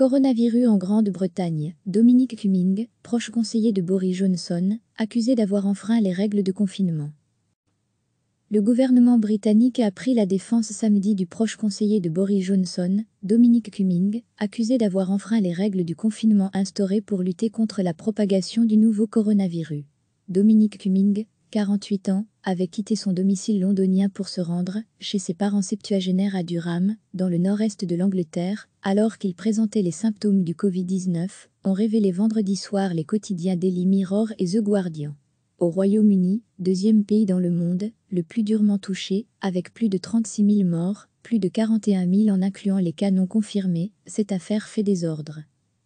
Coronavirus en Grande-Bretagne, Dominique Cumming, proche conseiller de Boris Johnson, accusé d'avoir enfreint les règles de confinement. Le gouvernement britannique a pris la défense samedi du proche conseiller de Boris Johnson, Dominique Cumming, accusé d'avoir enfreint les règles du confinement instaurées pour lutter contre la propagation du nouveau coronavirus. Dominique Cumming, 48 ans, avait quitté son domicile londonien pour se rendre chez ses parents septuagénaires à Durham, dans le nord-est de l'Angleterre, alors qu'il présentait les symptômes du Covid-19, ont révélé vendredi soir les quotidiens Daily Mirror et The Guardian. Au Royaume-Uni, deuxième pays dans le monde, le plus durement touché, avec plus de 36 000 morts, plus de 41 000 en incluant les cas non confirmés, cette affaire fait désordre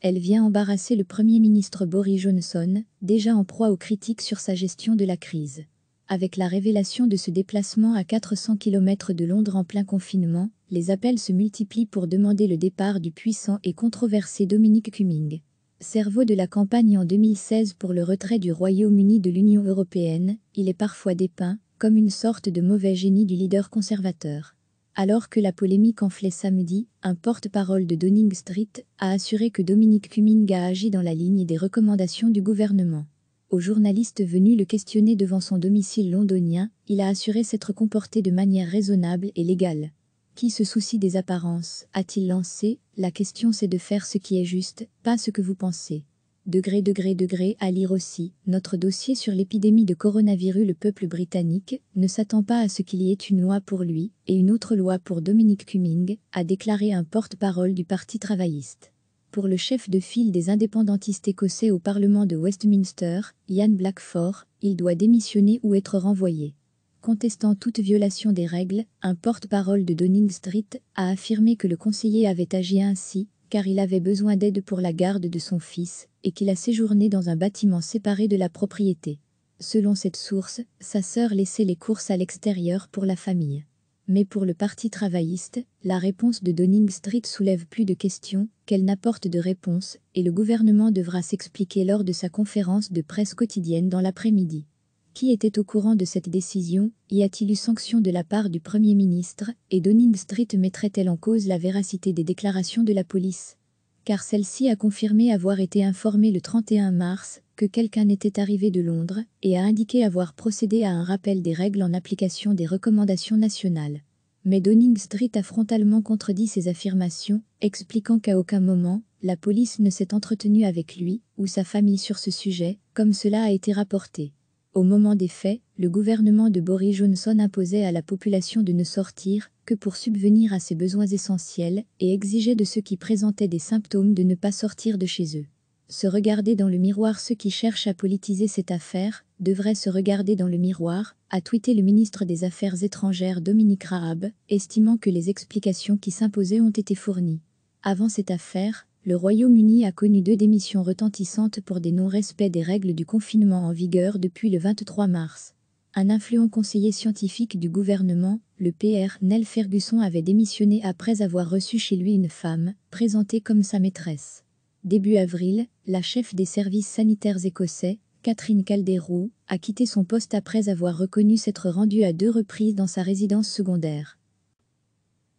elle vient embarrasser le Premier ministre Boris Johnson, déjà en proie aux critiques sur sa gestion de la crise. Avec la révélation de ce déplacement à 400 km de Londres en plein confinement, les appels se multiplient pour demander le départ du puissant et controversé Dominic Cumming. Cerveau de la campagne en 2016 pour le retrait du Royaume-Uni de l'Union européenne, il est parfois dépeint comme une sorte de mauvais génie du leader conservateur. Alors que la polémique enflait samedi, un porte-parole de Downing Street a assuré que Dominique Cumming a agi dans la ligne des recommandations du gouvernement. Au journaliste venu le questionner devant son domicile londonien, il a assuré s'être comporté de manière raisonnable et légale. Qui se soucie des apparences a-t-il lancé La question c'est de faire ce qui est juste, pas ce que vous pensez. Degré, degré, degré, à lire aussi. Notre dossier sur l'épidémie de coronavirus, le peuple britannique ne s'attend pas à ce qu'il y ait une loi pour lui et une autre loi pour Dominic Cumming, a déclaré un porte-parole du Parti travailliste. Pour le chef de file des indépendantistes écossais au Parlement de Westminster, Ian Blackford, il doit démissionner ou être renvoyé contestant toute violation des règles, un porte-parole de Downing Street a affirmé que le conseiller avait agi ainsi car il avait besoin d'aide pour la garde de son fils et qu'il a séjourné dans un bâtiment séparé de la propriété. Selon cette source, sa sœur laissait les courses à l'extérieur pour la famille. Mais pour le parti travailliste, la réponse de Downing Street soulève plus de questions qu'elle n'apporte de réponses et le gouvernement devra s'expliquer lors de sa conférence de presse quotidienne dans l'après-midi. Qui était au courant de cette décision Y a-t-il eu sanction de la part du Premier ministre Et Downing Street mettrait-elle en cause la véracité des déclarations de la police Car celle-ci a confirmé avoir été informée le 31 mars que quelqu'un était arrivé de Londres et a indiqué avoir procédé à un rappel des règles en application des recommandations nationales. Mais Downing Street a frontalement contredit ces affirmations, expliquant qu'à aucun moment, la police ne s'est entretenue avec lui ou sa famille sur ce sujet, comme cela a été rapporté. Au moment des faits, le gouvernement de Boris Johnson imposait à la population de ne sortir que pour subvenir à ses besoins essentiels et exigeait de ceux qui présentaient des symptômes de ne pas sortir de chez eux. Se regarder dans le miroir ceux qui cherchent à politiser cette affaire devraient se regarder dans le miroir, a tweeté le ministre des Affaires étrangères Dominique Raab, estimant que les explications qui s'imposaient ont été fournies. Avant cette affaire, le Royaume-Uni a connu deux démissions retentissantes pour des non-respects des règles du confinement en vigueur depuis le 23 mars. Un influent conseiller scientifique du gouvernement, le PR Nell Ferguson avait démissionné après avoir reçu chez lui une femme, présentée comme sa maîtresse. Début avril, la chef des services sanitaires écossais, Catherine Caldero, a quitté son poste après avoir reconnu s'être rendue à deux reprises dans sa résidence secondaire.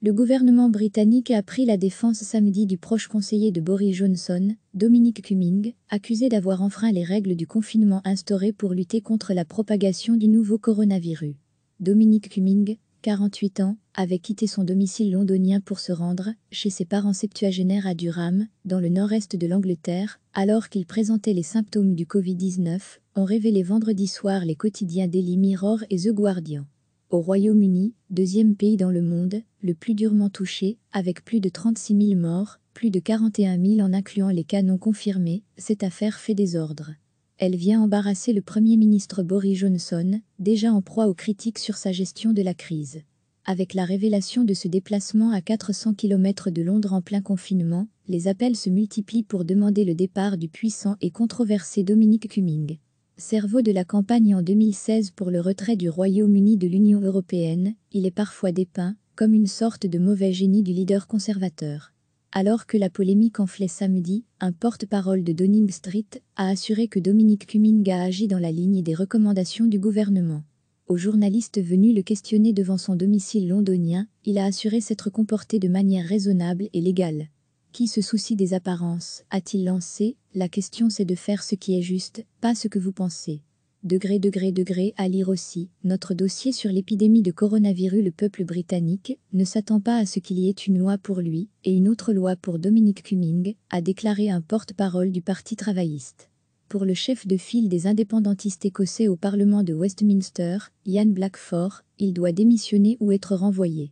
Le gouvernement britannique a pris la défense samedi du proche conseiller de Boris Johnson, Dominic Cumming, accusé d'avoir enfreint les règles du confinement instauré pour lutter contre la propagation du nouveau coronavirus. Dominic Cumming, 48 ans, avait quitté son domicile londonien pour se rendre chez ses parents septuagénaires à Durham, dans le nord-est de l'Angleterre, alors qu'il présentait les symptômes du Covid-19, ont révélé vendredi soir les quotidiens Daily Mirror et The Guardian. Au Royaume-Uni, deuxième pays dans le monde, le plus durement touché, avec plus de 36 000 morts, plus de 41 000 en incluant les cas non confirmés, cette affaire fait désordre. Elle vient embarrasser le Premier ministre Boris Johnson, déjà en proie aux critiques sur sa gestion de la crise. Avec la révélation de ce déplacement à 400 km de Londres en plein confinement, les appels se multiplient pour demander le départ du puissant et controversé Dominique Cumming. Cerveau de la campagne en 2016 pour le retrait du Royaume-Uni de l'Union européenne, il est parfois dépeint comme une sorte de mauvais génie du leader conservateur. Alors que la polémique enflait samedi, un porte-parole de Downing Street a assuré que Dominique Cumming a agi dans la ligne des recommandations du gouvernement. Aux journalistes venus le questionner devant son domicile londonien, il a assuré s'être comporté de manière raisonnable et légale. Qui se soucie des apparences a-t-il lancé La question c'est de faire ce qui est juste, pas ce que vous pensez. Degré, degré, degré, à lire aussi, notre dossier sur l'épidémie de coronavirus. Le peuple britannique ne s'attend pas à ce qu'il y ait une loi pour lui et une autre loi pour Dominic Cumming, a déclaré un porte-parole du Parti travailliste. Pour le chef de file des indépendantistes écossais au Parlement de Westminster, Ian Blackford, il doit démissionner ou être renvoyé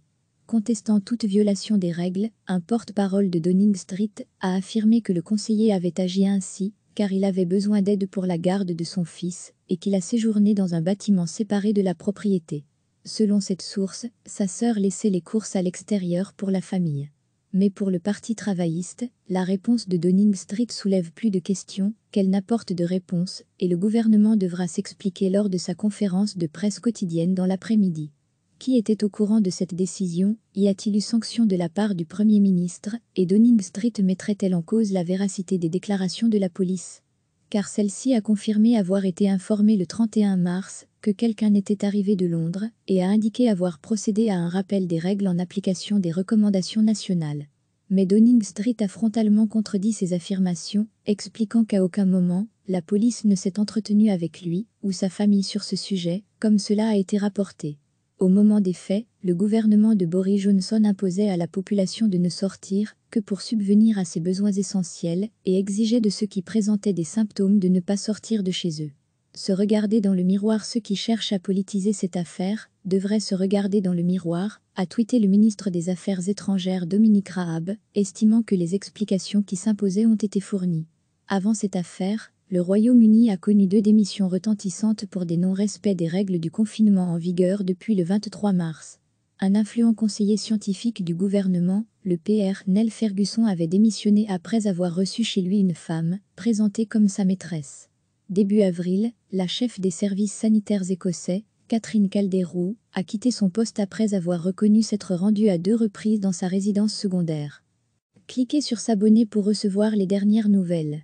contestant toute violation des règles, un porte-parole de Downing Street a affirmé que le conseiller avait agi ainsi car il avait besoin d'aide pour la garde de son fils et qu'il a séjourné dans un bâtiment séparé de la propriété. Selon cette source, sa sœur laissait les courses à l'extérieur pour la famille. Mais pour le Parti travailliste, la réponse de Downing Street soulève plus de questions qu'elle n'apporte de réponses et le gouvernement devra s'expliquer lors de sa conférence de presse quotidienne dans l'après-midi. Qui était au courant de cette décision Y a-t-il eu sanction de la part du Premier ministre Et Downing Street mettrait-elle en cause la véracité des déclarations de la police Car celle-ci a confirmé avoir été informée le 31 mars que quelqu'un était arrivé de Londres et a indiqué avoir procédé à un rappel des règles en application des recommandations nationales. Mais Downing Street a frontalement contredit ces affirmations, expliquant qu'à aucun moment, la police ne s'est entretenue avec lui ou sa famille sur ce sujet, comme cela a été rapporté. Au moment des faits, le gouvernement de Boris Johnson imposait à la population de ne sortir que pour subvenir à ses besoins essentiels et exigeait de ceux qui présentaient des symptômes de ne pas sortir de chez eux. Se regarder dans le miroir Ceux qui cherchent à politiser cette affaire devraient se regarder dans le miroir, a tweeté le ministre des Affaires étrangères Dominique Raab, estimant que les explications qui s'imposaient ont été fournies. Avant cette affaire, le Royaume-Uni a connu deux démissions retentissantes pour des non-respects des règles du confinement en vigueur depuis le 23 mars. Un influent conseiller scientifique du gouvernement, le PR Nell Ferguson avait démissionné après avoir reçu chez lui une femme, présentée comme sa maîtresse. Début avril, la chef des services sanitaires écossais, Catherine Calderou, a quitté son poste après avoir reconnu s'être rendue à deux reprises dans sa résidence secondaire. Cliquez sur s'abonner pour recevoir les dernières nouvelles.